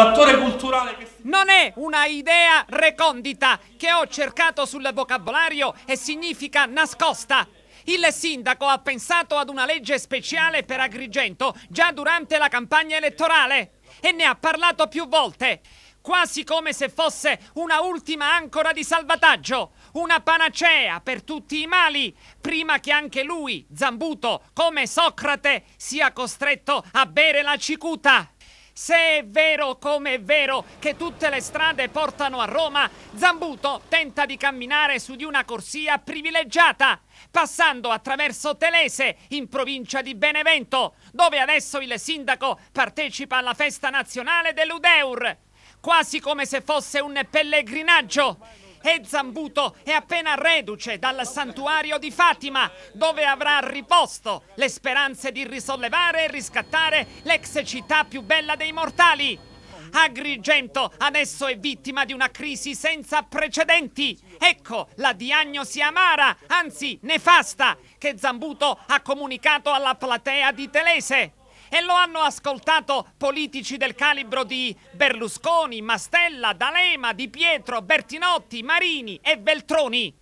Fattore culturale che... Non è una idea recondita che ho cercato sul vocabolario e significa nascosta. Il sindaco ha pensato ad una legge speciale per Agrigento già durante la campagna elettorale e ne ha parlato più volte, quasi come se fosse una ultima ancora di salvataggio, una panacea per tutti i mali, prima che anche lui, Zambuto, come Socrate, sia costretto a bere la cicuta. Se è vero come è vero che tutte le strade portano a Roma, Zambuto tenta di camminare su di una corsia privilegiata, passando attraverso Telese, in provincia di Benevento, dove adesso il sindaco partecipa alla festa nazionale dell'Udeur, quasi come se fosse un pellegrinaggio e Zambuto è appena reduce dal santuario di Fatima, dove avrà riposto le speranze di risollevare e riscattare l'ex città più bella dei mortali. Agrigento adesso è vittima di una crisi senza precedenti. Ecco la diagnosi amara, anzi nefasta, che Zambuto ha comunicato alla platea di Telese e lo hanno ascoltato politici del calibro di Berlusconi, Mastella, D'Alema, Di Pietro, Bertinotti, Marini e Veltroni.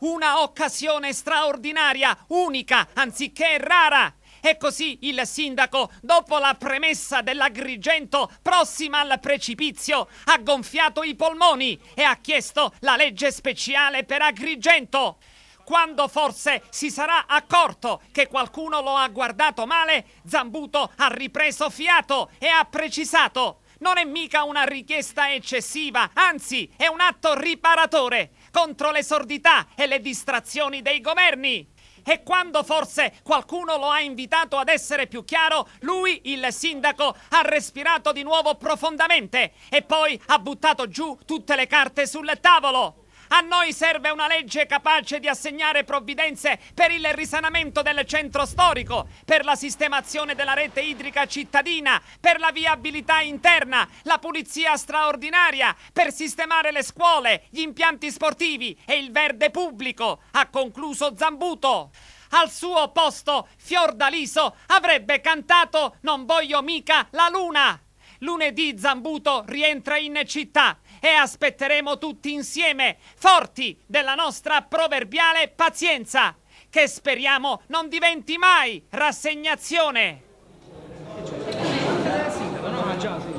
Una occasione straordinaria, unica, anziché rara. E così il sindaco, dopo la premessa dell'Agrigento prossima al precipizio, ha gonfiato i polmoni e ha chiesto la legge speciale per Agrigento. Quando forse si sarà accorto che qualcuno lo ha guardato male, Zambuto ha ripreso fiato e ha precisato. Non è mica una richiesta eccessiva, anzi è un atto riparatore contro le sordità e le distrazioni dei governi e quando forse qualcuno lo ha invitato ad essere più chiaro, lui, il sindaco, ha respirato di nuovo profondamente e poi ha buttato giù tutte le carte sul tavolo. A noi serve una legge capace di assegnare provvidenze per il risanamento del centro storico, per la sistemazione della rete idrica cittadina, per la viabilità interna, la pulizia straordinaria, per sistemare le scuole, gli impianti sportivi e il verde pubblico, ha concluso Zambuto. Al suo posto, Fiordaliso avrebbe cantato Non voglio mica la luna. Lunedì Zambuto rientra in città e aspetteremo tutti insieme, forti della nostra proverbiale pazienza, che speriamo non diventi mai rassegnazione. Eh,